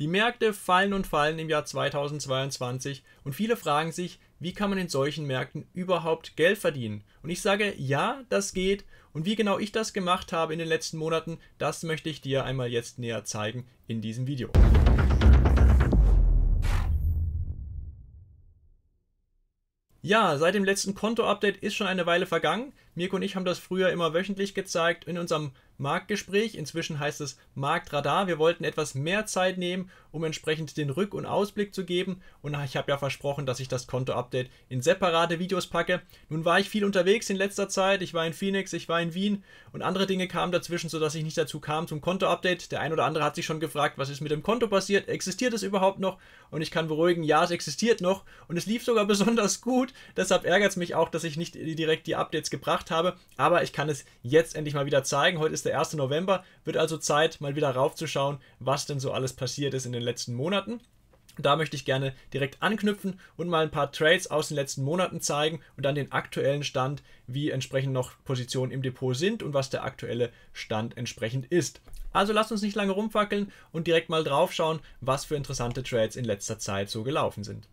Die Märkte fallen und fallen im Jahr 2022 und viele fragen sich, wie kann man in solchen Märkten überhaupt Geld verdienen? Und ich sage, ja, das geht. Und wie genau ich das gemacht habe in den letzten Monaten, das möchte ich dir einmal jetzt näher zeigen in diesem Video. Ja, seit dem letzten Konto-Update ist schon eine Weile vergangen. Mirko und ich haben das früher immer wöchentlich gezeigt in unserem Marktgespräch. Inzwischen heißt es Marktradar. Wir wollten etwas mehr Zeit nehmen, um entsprechend den Rück- und Ausblick zu geben. Und ich habe ja versprochen, dass ich das Konto-Update in separate Videos packe. Nun war ich viel unterwegs in letzter Zeit. Ich war in Phoenix, ich war in Wien und andere Dinge kamen dazwischen, sodass ich nicht dazu kam zum Konto-Update. Der ein oder andere hat sich schon gefragt, was ist mit dem Konto passiert? Existiert es überhaupt noch? Und ich kann beruhigen, ja, es existiert noch. Und es lief sogar besonders gut. Deshalb ärgert es mich auch, dass ich nicht direkt die Updates gebracht habe. Aber ich kann es jetzt endlich mal wieder zeigen. Heute ist der der 1. November. Wird also Zeit, mal wieder raufzuschauen, was denn so alles passiert ist in den letzten Monaten. Da möchte ich gerne direkt anknüpfen und mal ein paar Trades aus den letzten Monaten zeigen und dann den aktuellen Stand, wie entsprechend noch Positionen im Depot sind und was der aktuelle Stand entsprechend ist. Also lasst uns nicht lange rumfackeln und direkt mal draufschauen, was für interessante Trades in letzter Zeit so gelaufen sind.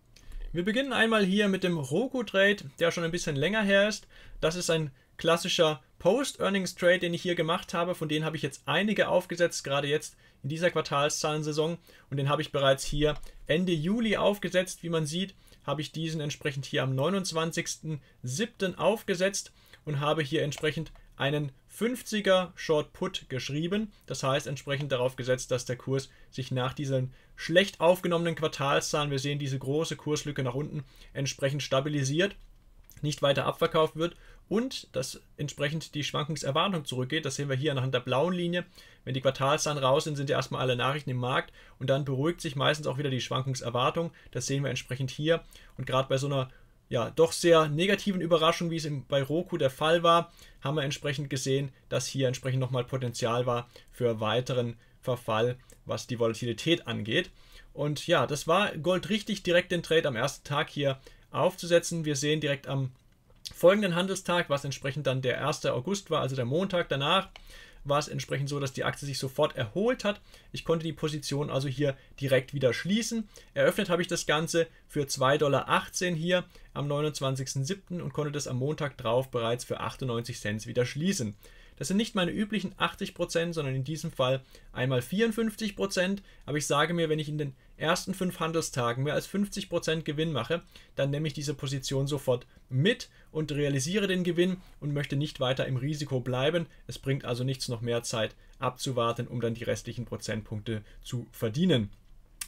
Wir beginnen einmal hier mit dem Roku-Trade, der schon ein bisschen länger her ist. Das ist ein klassischer Post-Earnings-Trade, den ich hier gemacht habe, von denen habe ich jetzt einige aufgesetzt, gerade jetzt in dieser Quartalszahlensaison. Und den habe ich bereits hier Ende Juli aufgesetzt. Wie man sieht, habe ich diesen entsprechend hier am 29.07. aufgesetzt und habe hier entsprechend einen 50er Short Put geschrieben. Das heißt, entsprechend darauf gesetzt, dass der Kurs sich nach diesen schlecht aufgenommenen Quartalszahlen, wir sehen diese große Kurslücke nach unten, entsprechend stabilisiert, nicht weiter abverkauft wird und dass entsprechend die Schwankungserwartung zurückgeht. Das sehen wir hier anhand der blauen Linie. Wenn die Quartalszahlen raus sind, sind ja erstmal alle Nachrichten im Markt und dann beruhigt sich meistens auch wieder die Schwankungserwartung. Das sehen wir entsprechend hier. Und gerade bei so einer ja, doch sehr negativen Überraschung, wie es bei Roku der Fall war, haben wir entsprechend gesehen, dass hier entsprechend nochmal Potenzial war für weiteren Verfall, was die Volatilität angeht. Und ja, das war Gold richtig direkt den Trade am ersten Tag hier aufzusetzen. Wir sehen direkt am folgenden Handelstag, was entsprechend dann der 1. August war, also der Montag danach, war es entsprechend so, dass die Aktie sich sofort erholt hat. Ich konnte die Position also hier direkt wieder schließen. Eröffnet habe ich das Ganze für 2,18 Dollar hier am 29.07. und konnte das am Montag drauf bereits für 98 Cent wieder schließen. Das sind nicht meine üblichen 80%, sondern in diesem Fall einmal 54%. Aber ich sage mir, wenn ich in den ersten fünf Handelstagen mehr als 50% Gewinn mache, dann nehme ich diese Position sofort mit und realisiere den Gewinn und möchte nicht weiter im Risiko bleiben. Es bringt also nichts, noch mehr Zeit abzuwarten, um dann die restlichen Prozentpunkte zu verdienen.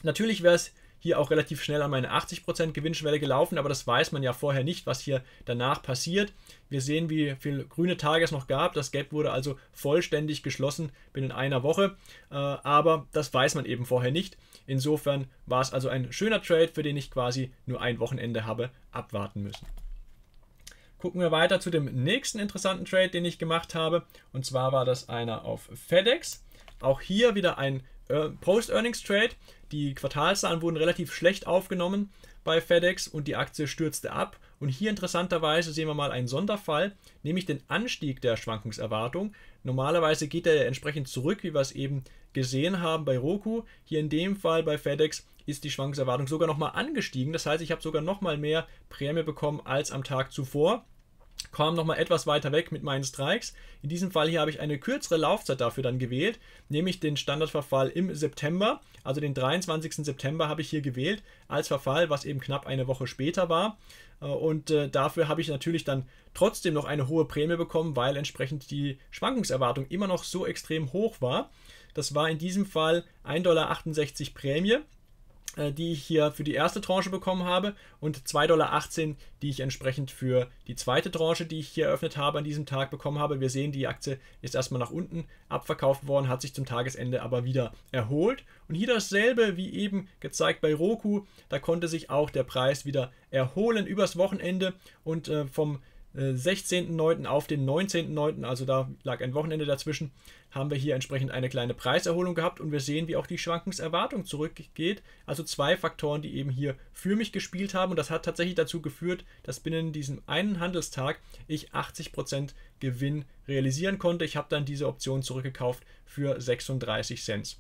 Natürlich wäre es hier auch relativ schnell an meine 80% Gewinnschwelle gelaufen, aber das weiß man ja vorher nicht, was hier danach passiert. Wir sehen, wie viel grüne Tage es noch gab. Das Gap wurde also vollständig geschlossen binnen einer Woche, äh, aber das weiß man eben vorher nicht. Insofern war es also ein schöner Trade, für den ich quasi nur ein Wochenende habe abwarten müssen. Gucken wir weiter zu dem nächsten interessanten Trade, den ich gemacht habe. Und zwar war das einer auf FedEx. Auch hier wieder ein äh, Post-Earnings-Trade. Die Quartalszahlen wurden relativ schlecht aufgenommen bei FedEx und die Aktie stürzte ab. Und hier interessanterweise sehen wir mal einen Sonderfall, nämlich den Anstieg der Schwankungserwartung. Normalerweise geht er entsprechend zurück, wie wir es eben gesehen haben bei Roku. Hier in dem Fall bei FedEx ist die Schwankungserwartung sogar nochmal angestiegen. Das heißt, ich habe sogar nochmal mehr Prämie bekommen als am Tag zuvor kam nochmal etwas weiter weg mit meinen Strikes. In diesem Fall hier habe ich eine kürzere Laufzeit dafür dann gewählt, nämlich den Standardverfall im September, also den 23. September habe ich hier gewählt als Verfall, was eben knapp eine Woche später war. Äh, und äh, dafür habe ich natürlich dann trotzdem noch eine hohe Prämie bekommen, weil entsprechend die Schwankungserwartung immer noch so extrem hoch war. Das war in diesem Fall 1,68 Dollar Prämie äh, die ich hier für die erste Tranche bekommen habe und 2,18 Dollar, die ich entsprechend für die zweite Tranche, die ich hier eröffnet habe, an diesem Tag bekommen habe. Wir sehen, die Aktie ist erstmal nach unten abverkauft worden, hat sich zum Tagesende aber wieder erholt. Und hier dasselbe wie eben gezeigt bei Roku, da konnte sich auch der Preis wieder erholen übers Wochenende und äh, vom 16.09. Äh, auf den 19.09., also da lag ein Wochenende dazwischen, haben wir hier entsprechend eine kleine Preiserholung gehabt und wir sehen, wie auch die Schwankungserwartung zurückgeht. Also zwei Faktoren, die eben hier für mich gespielt haben und das hat tatsächlich dazu geführt, dass binnen diesem einen Handelstag ich 80% Gewinn realisieren konnte. Ich habe dann diese Option zurückgekauft für 36 Cent.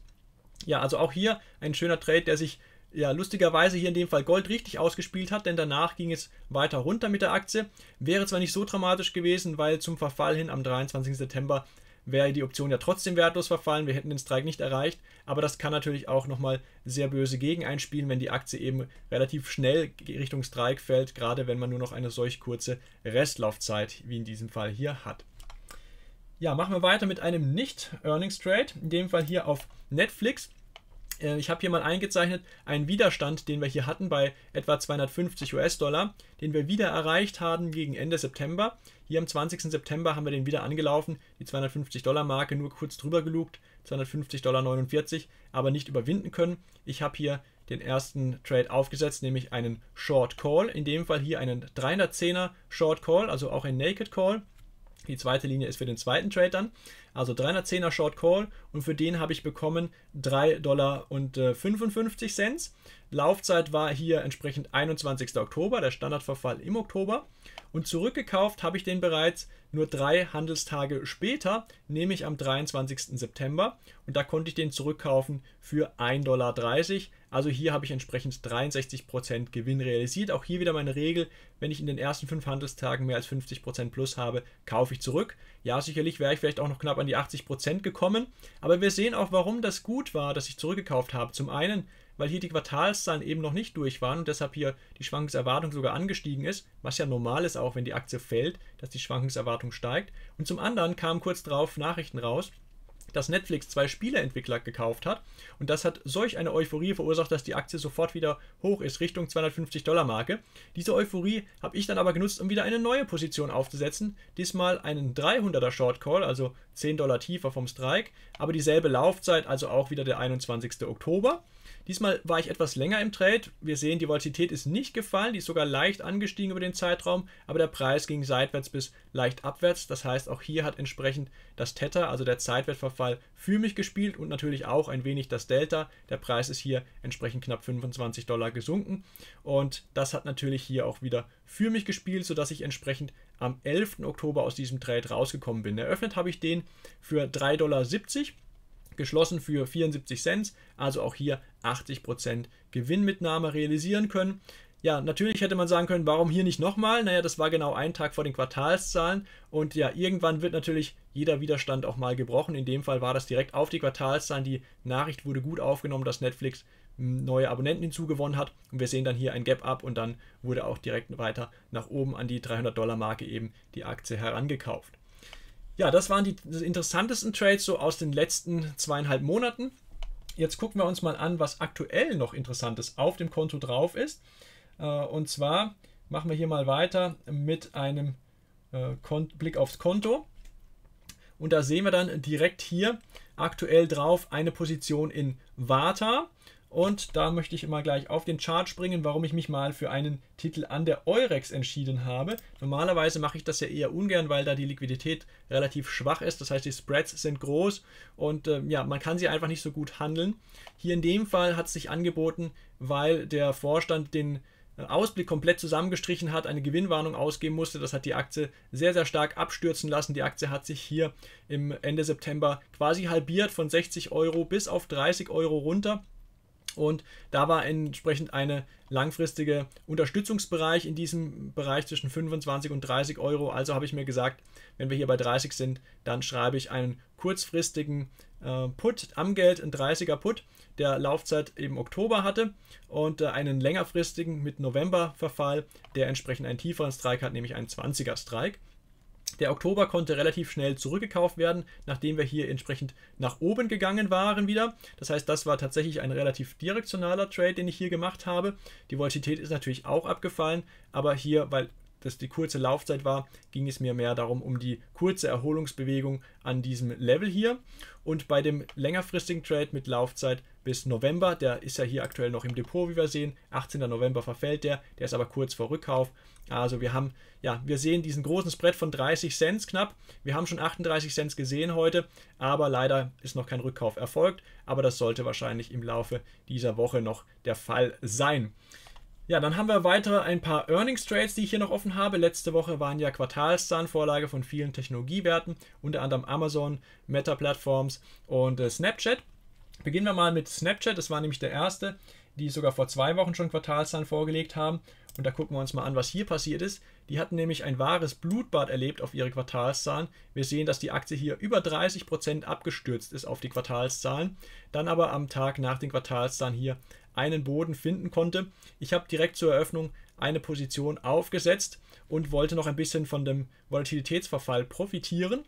Ja, also auch hier ein schöner Trade, der sich ja, lustigerweise hier in dem Fall Gold richtig ausgespielt hat, denn danach ging es weiter runter mit der Aktie. Wäre zwar nicht so dramatisch gewesen, weil zum Verfall hin am 23. September wäre die Option ja trotzdem wertlos verfallen, wir hätten den Strike nicht erreicht, aber das kann natürlich auch nochmal sehr böse gegen einspielen, wenn die Aktie eben relativ schnell Richtung Strike fällt, gerade wenn man nur noch eine solch kurze Restlaufzeit wie in diesem Fall hier hat. Ja, machen wir weiter mit einem Nicht-Earnings-Trade, in dem Fall hier auf Netflix. Äh, ich habe hier mal eingezeichnet einen Widerstand, den wir hier hatten bei etwa 250 US-Dollar, den wir wieder erreicht haben gegen Ende September. Hier am 20. September haben wir den wieder angelaufen, die 250-Dollar-Marke nur kurz drüber gelugt, 250,49 Dollar, aber nicht überwinden können. Ich habe hier den ersten Trade aufgesetzt, nämlich einen Short Call, in dem Fall hier einen 310er Short Call, also auch ein Naked Call die zweite Linie ist für den zweiten Trade dann. Also 310er Short Call und für den habe ich bekommen 3,55 Dollar äh, Laufzeit war hier entsprechend 21. Oktober, der Standardverfall im Oktober und zurückgekauft habe ich den bereits nur drei Handelstage später, nämlich am 23. September und da konnte ich den zurückkaufen für 1,30 Dollar. Also hier habe ich entsprechend 63% Gewinn realisiert. Auch hier wieder meine Regel, wenn ich in den ersten fünf Handelstagen mehr als 50% plus habe, kaufe ich zurück. Ja, sicherlich wäre ich vielleicht auch noch knapp an die 80% gekommen, aber wir sehen auch, warum das gut war, dass ich zurückgekauft habe. Zum einen weil hier die Quartalszahlen eben noch nicht durch waren und deshalb hier die Schwankungserwartung sogar angestiegen ist, was ja normal ist auch, wenn die Aktie fällt, dass die Schwankungserwartung steigt. Und zum anderen kamen kurz darauf Nachrichten raus, dass Netflix zwei Spieleentwickler gekauft hat und das hat solch eine Euphorie verursacht, dass die Aktie sofort wieder hoch ist, Richtung 250 Dollar Marke. Diese Euphorie habe ich dann aber genutzt, um wieder eine neue Position aufzusetzen, diesmal einen 300er Short Call, also 10 Dollar tiefer vom Strike, aber dieselbe Laufzeit, also auch wieder der 21. Oktober. Diesmal war ich etwas länger im Trade. Wir sehen, die Volatilität ist nicht gefallen, die ist sogar leicht angestiegen über den Zeitraum, aber der Preis ging seitwärts bis leicht abwärts. Das heißt, auch hier hat entsprechend das Theta, also der Zeitwertverfall, für mich gespielt und natürlich auch ein wenig das Delta. Der Preis ist hier entsprechend knapp 25 Dollar gesunken und das hat natürlich hier auch wieder für mich gespielt, sodass ich entsprechend am 11. Oktober aus diesem Trade rausgekommen bin. Eröffnet habe ich den für 3,70 Dollar geschlossen für 74 Cent, also auch hier 80% Gewinnmitnahme realisieren können. Ja, natürlich hätte man sagen können, warum hier nicht nochmal? Naja, das war genau ein Tag vor den Quartalszahlen und ja, irgendwann wird natürlich jeder Widerstand auch mal gebrochen. In dem Fall war das direkt auf die Quartalszahlen. Die Nachricht wurde gut aufgenommen, dass Netflix hm, neue Abonnenten hinzugewonnen hat. Und wir sehen dann hier ein Gap-Up und dann wurde auch direkt weiter nach oben an die 300-Dollar-Marke eben die Aktie herangekauft. Ja, das waren die interessantesten Trades so aus den letzten zweieinhalb Monaten. Jetzt gucken wir uns mal an, was aktuell noch Interessantes auf dem Konto drauf ist. Äh, und zwar machen wir hier mal weiter mit einem äh, Blick aufs Konto. Und da sehen wir dann direkt hier aktuell drauf eine Position in Vata und da möchte ich immer gleich auf den Chart springen, warum ich mich mal für einen Titel an der Eurex entschieden habe. Normalerweise mache ich das ja eher ungern, weil da die Liquidität relativ schwach ist. Das heißt, die Spreads sind groß und äh, ja, man kann sie einfach nicht so gut handeln. Hier in dem Fall hat es sich angeboten, weil der Vorstand den äh, Ausblick komplett zusammengestrichen hat, eine Gewinnwarnung ausgeben musste. Das hat die Aktie sehr, sehr stark abstürzen lassen. Die Aktie hat sich hier im Ende September quasi halbiert von 60 Euro bis auf 30 Euro runter. Und da war entsprechend eine langfristige Unterstützungsbereich in diesem Bereich zwischen 25 und 30 Euro. Also habe ich mir gesagt, wenn wir hier bei 30 sind, dann schreibe ich einen kurzfristigen äh, Put am Geld, einen 30er Put, der Laufzeit eben Oktober hatte und äh, einen längerfristigen mit November Verfall, der entsprechend einen tieferen Strike hat, nämlich einen 20er Strike. Der Oktober konnte relativ schnell zurückgekauft werden, nachdem wir hier entsprechend nach oben gegangen waren wieder. Das heißt, das war tatsächlich ein relativ direktionaler Trade, den ich hier gemacht habe. Die Volatilität ist natürlich auch abgefallen, aber hier, weil dass die kurze Laufzeit war, ging es mir mehr darum, um die kurze Erholungsbewegung an diesem Level hier. Und bei dem längerfristigen Trade mit Laufzeit bis November, der ist ja hier aktuell noch im Depot, wie wir sehen, 18. November verfällt der, der ist aber kurz vor Rückkauf. Also wir haben, ja, wir sehen diesen großen Spread von 30 Cent knapp. Wir haben schon 38 Cent gesehen heute, aber leider ist noch kein Rückkauf erfolgt. Aber das sollte wahrscheinlich im Laufe dieser Woche noch der Fall sein. Ja, dann haben wir weitere ein paar Earnings Trades, die ich hier noch offen habe. Letzte Woche waren ja Quartalszahlen Vorlage von vielen Technologiewerten, unter anderem Amazon, Meta Platforms und äh, Snapchat. Beginnen wir mal mit Snapchat, das war nämlich der erste, die sogar vor zwei Wochen schon Quartalszahlen vorgelegt haben und da gucken wir uns mal an, was hier passiert ist. Die hatten nämlich ein wahres Blutbad erlebt auf ihre Quartalszahlen. Wir sehen, dass die Aktie hier über 30% Prozent abgestürzt ist auf die Quartalszahlen. Dann aber am Tag nach den Quartalszahlen hier einen Boden finden konnte. Ich habe direkt zur Eröffnung eine Position aufgesetzt und wollte noch ein bisschen von dem Volatilitätsverfall profitieren.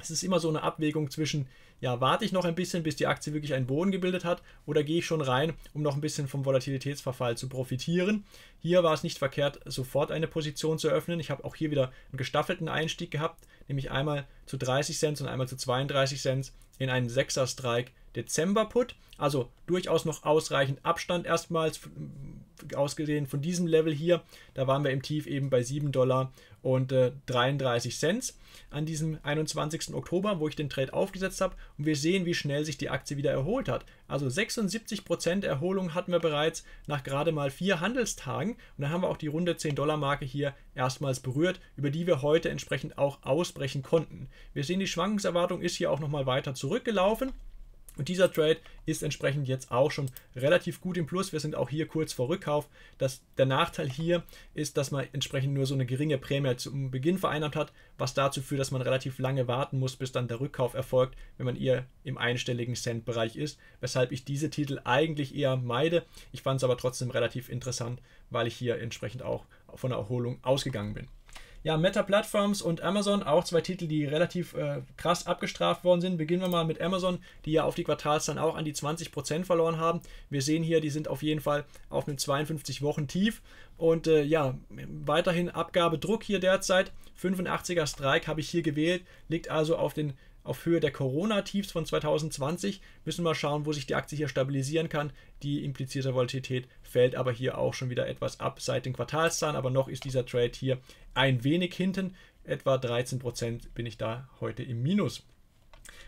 Es ist immer so eine Abwägung zwischen ja, warte ich noch ein bisschen, bis die Aktie wirklich einen Boden gebildet hat oder gehe ich schon rein, um noch ein bisschen vom Volatilitätsverfall zu profitieren. Hier war es nicht verkehrt, sofort eine Position zu öffnen. Ich habe auch hier wieder einen gestaffelten Einstieg gehabt, nämlich einmal zu 30 Cent und einmal zu 32 Cent in einen 6er Strike Dezember Put. Also durchaus noch ausreichend Abstand erstmals ausgesehen von diesem Level hier, da waren wir im Tief eben bei 7 Dollar und äh, 33 Cent an diesem 21. Oktober, wo ich den Trade aufgesetzt habe und wir sehen, wie schnell sich die Aktie wieder erholt hat. Also 76% Prozent Erholung hatten wir bereits nach gerade mal vier Handelstagen und dann haben wir auch die runde 10 Dollar Marke hier erstmals berührt, über die wir heute entsprechend auch ausbrechen konnten. Wir sehen, die Schwankungserwartung ist hier auch nochmal weiter zurückgelaufen und dieser Trade ist entsprechend jetzt auch schon relativ gut im Plus. Wir sind auch hier kurz vor Rückkauf. Das, der Nachteil hier ist, dass man entsprechend nur so eine geringe Prämie zum Beginn vereinnahmt hat, was dazu führt, dass man relativ lange warten muss, bis dann der Rückkauf erfolgt, wenn man eher im einstelligen Cent-Bereich ist. Weshalb ich diese Titel eigentlich eher meide. Ich fand es aber trotzdem relativ interessant, weil ich hier entsprechend auch von der Erholung ausgegangen bin. Ja, Meta Platforms und Amazon, auch zwei Titel, die relativ äh, krass abgestraft worden sind. Beginnen wir mal mit Amazon, die ja auf die Quartals dann auch an die 20% verloren haben. Wir sehen hier, die sind auf jeden Fall auf einem 52-Wochen-Tief. Und äh, ja, weiterhin Abgabedruck hier derzeit. 85er Strike habe ich hier gewählt, liegt also auf den auf Höhe der Corona-Tiefs von 2020. Müssen wir schauen, wo sich die Aktie hier stabilisieren kann. Die implizierte Volatilität fällt aber hier auch schon wieder etwas ab seit den Quartalszahlen. Aber noch ist dieser Trade hier ein wenig hinten. Etwa 13% bin ich da heute im Minus.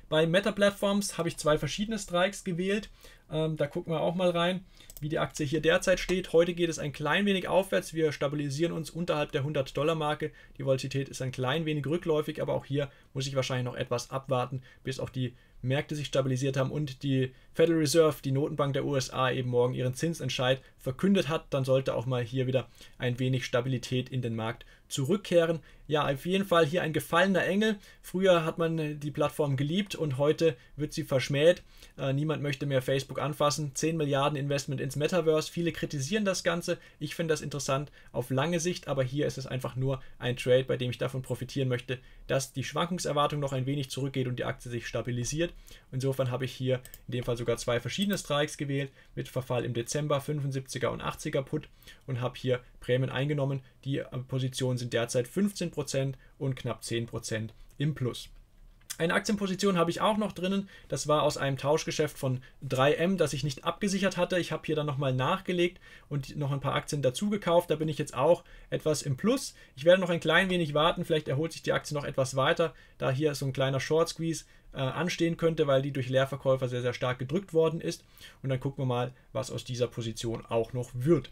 Bei Meta Platforms habe ich zwei verschiedene Strikes gewählt. Ähm, da gucken wir auch mal rein wie die Aktie hier derzeit steht. Heute geht es ein klein wenig aufwärts. Wir stabilisieren uns unterhalb der 100-Dollar-Marke. Die Volatilität ist ein klein wenig rückläufig, aber auch hier muss ich wahrscheinlich noch etwas abwarten, bis auch die Märkte sich stabilisiert haben und die Federal Reserve, die Notenbank der USA, eben morgen ihren Zinsentscheid verkündet hat, dann sollte auch mal hier wieder ein wenig Stabilität in den Markt zurückkehren. Ja, auf jeden Fall hier ein gefallener Engel. Früher hat man äh, die Plattform geliebt und heute wird sie verschmäht. Äh, niemand möchte mehr Facebook anfassen. 10 Milliarden Investment in ins Metaverse. Viele kritisieren das Ganze. Ich finde das interessant auf lange Sicht, aber hier ist es einfach nur ein Trade, bei dem ich davon profitieren möchte, dass die Schwankungserwartung noch ein wenig zurückgeht und die Aktie sich stabilisiert. Insofern habe ich hier in dem Fall sogar zwei verschiedene Strikes gewählt mit Verfall im Dezember 75er und 80er Put und habe hier Prämien eingenommen. Die äh, Positionen sind derzeit 15% und knapp 10% im Plus. Eine Aktienposition habe ich auch noch drinnen. Das war aus einem Tauschgeschäft von 3M, das ich nicht abgesichert hatte. Ich habe hier dann nochmal nachgelegt und noch ein paar Aktien dazu gekauft. Da bin ich jetzt auch etwas im Plus. Ich werde noch ein klein wenig warten. Vielleicht erholt sich die Aktie noch etwas weiter, da hier so ein kleiner Short Squeeze äh, anstehen könnte, weil die durch Leerverkäufer sehr, sehr stark gedrückt worden ist. Und dann gucken wir mal, was aus dieser Position auch noch wird.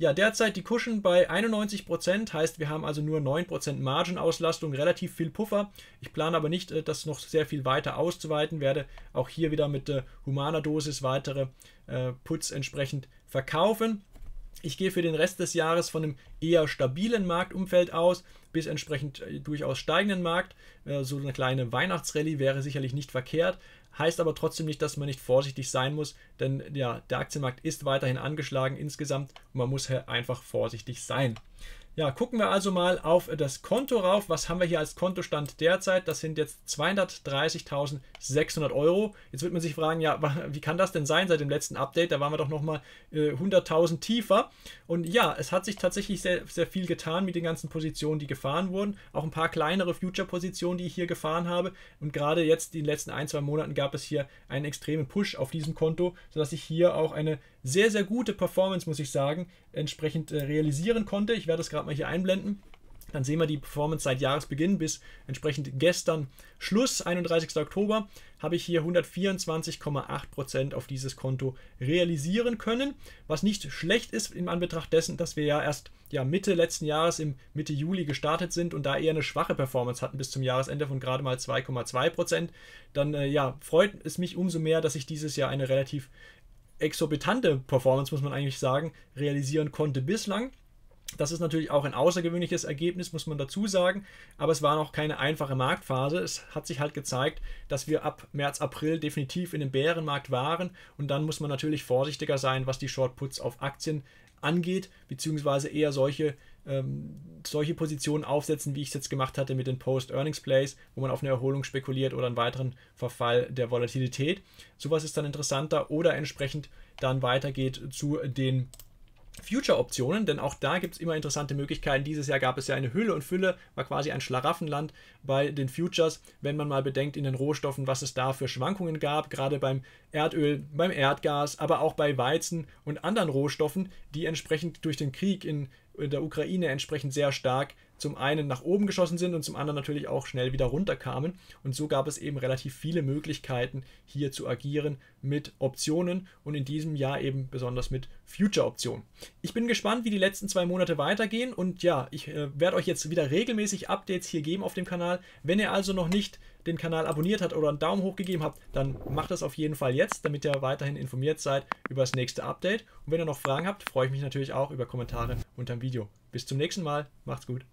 Ja, derzeit die Cushion bei 91%, heißt wir haben also nur 9% Marginauslastung, relativ viel Puffer. Ich plane aber nicht, äh, das noch sehr viel weiter auszuweiten, werde auch hier wieder mit äh, humaner Dosis weitere äh, Puts entsprechend verkaufen. Ich gehe für den Rest des Jahres von einem eher stabilen Marktumfeld aus bis entsprechend äh, durchaus steigenden Markt. Äh, so eine kleine Weihnachtsrallye wäre sicherlich nicht verkehrt, Heißt aber trotzdem nicht, dass man nicht vorsichtig sein muss, denn ja, der Aktienmarkt ist weiterhin angeschlagen insgesamt und man muss halt einfach vorsichtig sein. Ja, gucken wir also mal auf das Konto rauf. Was haben wir hier als Kontostand derzeit? Das sind jetzt 230.600 Euro. Jetzt wird man sich fragen, ja, wie kann das denn sein seit dem letzten Update? Da waren wir doch nochmal äh, 100.000 tiefer. Und ja, es hat sich tatsächlich sehr, sehr viel getan mit den ganzen Positionen, die gefahren wurden. Auch ein paar kleinere Future-Positionen, die ich hier gefahren habe. Und gerade jetzt in den letzten ein, zwei Monaten gab es hier einen extremen Push auf diesem Konto, sodass ich hier auch eine sehr, sehr gute Performance, muss ich sagen, entsprechend äh, realisieren konnte. Ich werde es gerade mal hier einblenden. Dann sehen wir die Performance seit Jahresbeginn bis entsprechend gestern Schluss, 31. Oktober, habe ich hier 124,8% auf dieses Konto realisieren können, was nicht schlecht ist im Anbetracht dessen, dass wir ja erst ja, Mitte letzten Jahres im Mitte Juli gestartet sind und da eher eine schwache Performance hatten bis zum Jahresende von gerade mal 2,2%. Dann äh, ja, freut es mich umso mehr, dass ich dieses Jahr eine relativ exorbitante Performance, muss man eigentlich sagen, realisieren konnte bislang. Das ist natürlich auch ein außergewöhnliches Ergebnis, muss man dazu sagen. Aber es war noch keine einfache Marktphase. Es hat sich halt gezeigt, dass wir ab März, April definitiv in dem Bärenmarkt waren. Und dann muss man natürlich vorsichtiger sein, was die Shortputs auf Aktien angeht, beziehungsweise eher solche, ähm, solche Positionen aufsetzen, wie ich es jetzt gemacht hatte mit den Post-Earnings-Plays, wo man auf eine Erholung spekuliert oder einen weiteren Verfall der Volatilität. Sowas ist dann interessanter oder entsprechend dann weitergeht zu den Future-Optionen, denn auch da gibt es immer interessante Möglichkeiten. Dieses Jahr gab es ja eine Hülle und Fülle, war quasi ein Schlaraffenland bei den Futures, wenn man mal bedenkt in den Rohstoffen, was es da für Schwankungen gab, gerade beim Erdöl, beim Erdgas, aber auch bei Weizen und anderen Rohstoffen, die entsprechend durch den Krieg in, in der Ukraine entsprechend sehr stark zum einen nach oben geschossen sind und zum anderen natürlich auch schnell wieder runterkamen. Und so gab es eben relativ viele Möglichkeiten, hier zu agieren mit Optionen und in diesem Jahr eben besonders mit Future-Optionen. Ich bin gespannt, wie die letzten zwei Monate weitergehen und ja, ich äh, werde euch jetzt wieder regelmäßig Updates hier geben auf dem Kanal. Wenn ihr also noch nicht den Kanal abonniert habt oder einen Daumen hoch gegeben habt, dann macht das auf jeden Fall jetzt, damit ihr weiterhin informiert seid über das nächste Update. Und wenn ihr noch Fragen habt, freue ich mich natürlich auch über Kommentare unter dem Video. Bis zum nächsten Mal. Macht's gut.